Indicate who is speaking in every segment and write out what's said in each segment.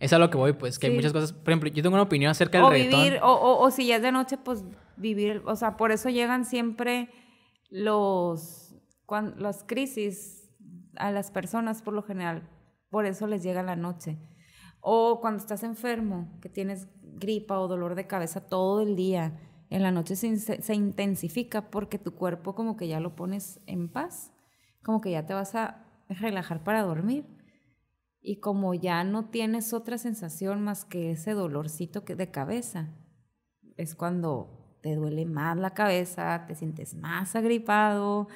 Speaker 1: Es a lo que voy, pues, que hay muchas cosas. Por ejemplo, yo tengo una opinión acerca del
Speaker 2: o o, si ya es de noche, pues vivir. O sea, por eso llegan siempre los, las crisis a las personas por lo general. Por eso les llega la noche. O cuando estás enfermo, que tienes gripa o dolor de cabeza todo el día, en la noche se intensifica porque tu cuerpo como que ya lo pones en paz, como que ya te vas a relajar para dormir y como ya no tienes otra sensación más que ese dolorcito de cabeza, es cuando te duele más la cabeza, te sientes más agripado,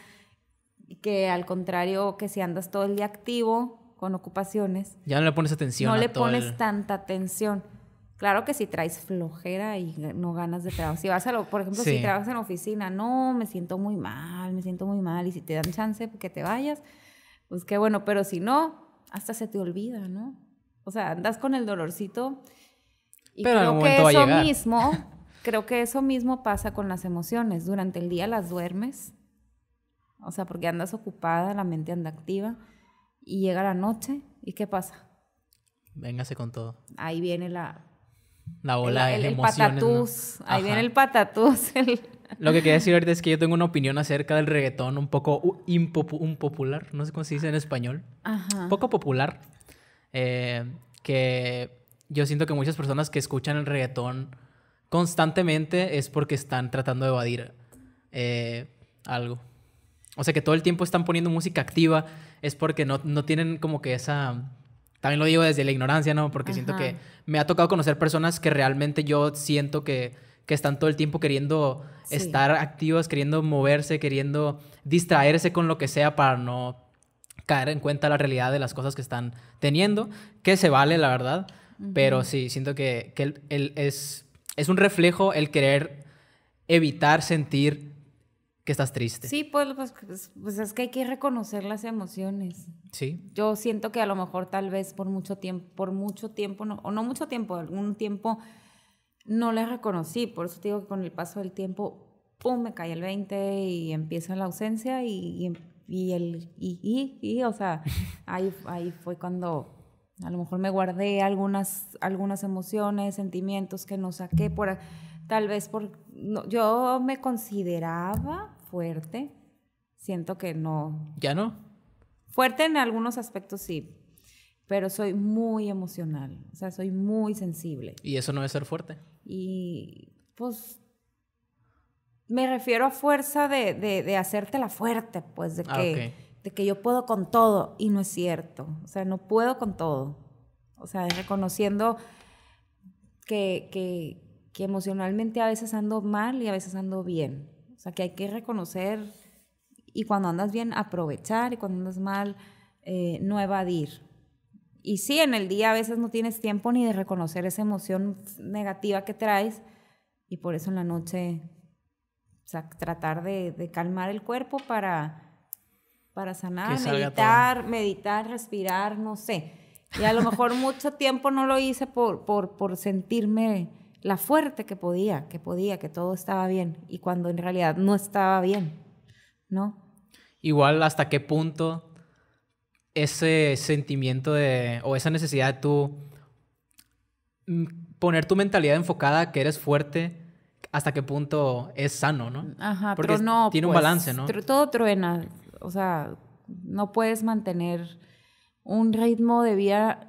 Speaker 2: que al contrario que si andas todo el día activo con ocupaciones. Ya no le pones atención. No le pones tanta atención. Claro que si traes flojera y no ganas de trabajo. Si vas a lo, por ejemplo, si trabajas en oficina, no, me siento muy mal, me siento muy mal. Y si te dan chance que te vayas, pues qué bueno. Pero si no, hasta se te olvida, ¿no? O sea, andas con el dolorcito y Pero creo que eso mismo, creo que eso mismo pasa con las emociones. Durante el día las duermes, o sea, porque andas ocupada, la mente anda activa y llega la noche y ¿qué pasa?
Speaker 1: Véngase con todo.
Speaker 2: Ahí viene la
Speaker 1: la ola de el, el patatús, ahí viene
Speaker 2: el patatús, Lo que quería decir
Speaker 1: ahorita es que yo tengo una opinión acerca del reggaetón un poco impopular, no sé cómo se dice en español. Ajá. Poco popular. Eh, que yo siento que muchas personas que escuchan el reggaetón constantemente es porque están tratando de evadir eh, algo. O sea, que todo el tiempo están poniendo música activa es porque no, tienen como que esa también lo digo desde la ignorancia, ¿no? Porque siento que me ha tocado conocer personas que realmente yo siento que que están todo el tiempo queriendo estar activas, queriendo moverse, queriendo distraerse con lo que sea para no caer en cuenta la realidad de las cosas que están teniendo, que se vale, la verdad, pero sí, siento que, es, un reflejo el querer evitar sentir que estás triste. Sí,
Speaker 2: pues pues, pues, pues, es que hay que reconocer las emociones. Sí. Yo siento que a lo mejor tal vez por mucho tiempo, por mucho tiempo, o no mucho tiempo, algún tiempo no la reconocí. Por eso te digo que con el paso del tiempo, ¡pum!, me cae el 20 y empieza la ausencia y, y, el... Y, y, y, o sea, ahí, ahí fue cuando a lo mejor me guardé algunas, algunas emociones, sentimientos que no saqué, por, tal vez por... No, yo me consideraba fuerte, siento que no. ¿Ya no? Fuerte en algunos aspectos sí, pero soy muy emocional, o sea, soy muy sensible. ¿Y eso
Speaker 1: no es ser fuerte?
Speaker 2: Y pues me refiero a fuerza de, de, la fuerte, pues de ah, que, de que yo puedo con todo y no es cierto, o sea, no puedo con todo, o sea, reconociendo que, emocionalmente a veces ando mal y a veces ando bien, o sea, que hay que reconocer y cuando andas bien aprovechar y cuando andas mal eh, no evadir. Y sí, en el día a veces no tienes tiempo ni de reconocer esa emoción negativa que traes y por eso en la noche tratar de, calmar el cuerpo para, para sanar, meditar, meditar, respirar, no sé. Y a lo mejor mucho tiempo no lo hice por, por, por sentirme la fuerte que podía, que podía, que todo estaba bien y cuando en realidad no estaba bien, ¿no?
Speaker 1: Igual hasta qué punto ese sentimiento de, o esa necesidad de tú mm, poner tu mentalidad enfocada, que eres fuerte, hasta qué punto es sano, ¿no? pero no. Tiene un pues, balance, ¿no?
Speaker 2: Todo truena, o sea, no puedes mantener un ritmo de vida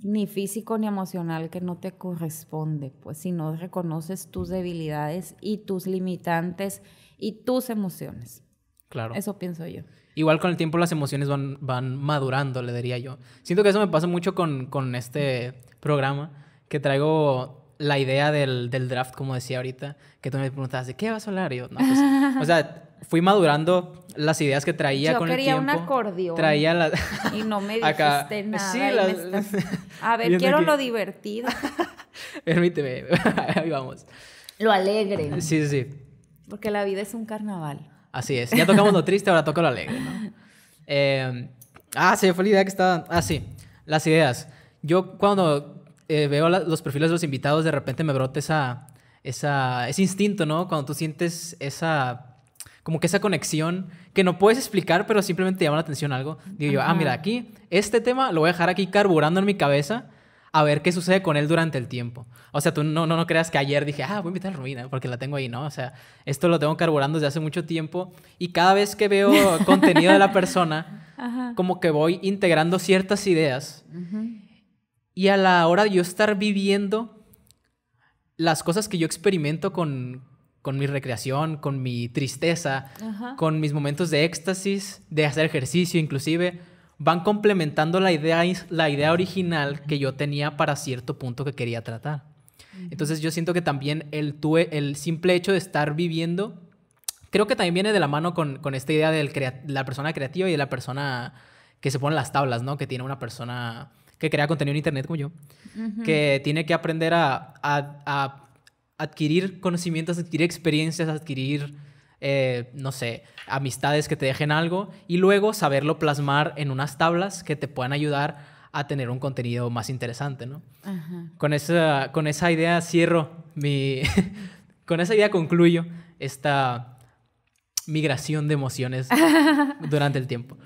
Speaker 2: ni físico ni emocional que no te corresponde, pues si no reconoces tus debilidades y tus limitantes y tus emociones. Claro. Eso pienso yo.
Speaker 1: Igual con el tiempo las emociones van, van madurando, le diría yo. Siento que eso me pasa mucho con, con este programa, que traigo la idea del, del, draft, como decía ahorita, que tú me preguntabas de qué vas a hablar. yo, pues, o sea, fui madurando las ideas que traía con el tiempo. Yo quería un
Speaker 2: acordeón. Traía Y no me dijiste nada. A ver, quiero lo divertido.
Speaker 1: Permíteme, ahí vamos.
Speaker 2: Lo alegre. Sí, sí. Porque la vida es un carnaval. Así es. Ya
Speaker 1: tocamos lo triste, ahora toca lo alegre, ¿no? Em, ah, se fue la idea que estaba... Ah, sí. Las ideas. Yo cuando eh, veo los perfiles de los invitados, de repente me brota esa, esa, ese instinto, ¿no? Cuando tú sientes esa... Como que esa conexión que no puedes explicar, pero simplemente te llama la atención algo. Digo yo, ah, mira, aquí, este tema lo voy a dejar aquí carburando en mi cabeza a ver qué sucede con él durante el tiempo. O sea, tú no, no, no creas que ayer dije, ah, voy a invitar a Ruina porque la tengo ahí, ¿no? O sea, esto lo tengo carburando desde hace mucho tiempo y cada vez que veo contenido de la persona, como que voy integrando ciertas ideas. Y a la hora de yo estar viviendo las cosas que yo experimento con, con mi recreación, con mi tristeza, con mis momentos de éxtasis, de hacer ejercicio inclusive, van complementando la idea, la idea original que yo tenía para cierto punto que quería tratar. Entonces yo siento que también el, el simple hecho de estar viviendo, creo que también viene de la mano con, esta idea de la persona creativa y de la persona que se pone las tablas, ¿no? Que tiene una persona que crea contenido en Internet como yo, que tiene que aprender a adquirir conocimientos, adquirir experiencias, adquirir eh, no sé, amistades que te dejen algo y luego saberlo plasmar en unas tablas que te puedan ayudar a tener un contenido más interesante, Con, esa, con esa idea cierro mi... con esa idea concluyo esta migración de emociones durante el tiempo.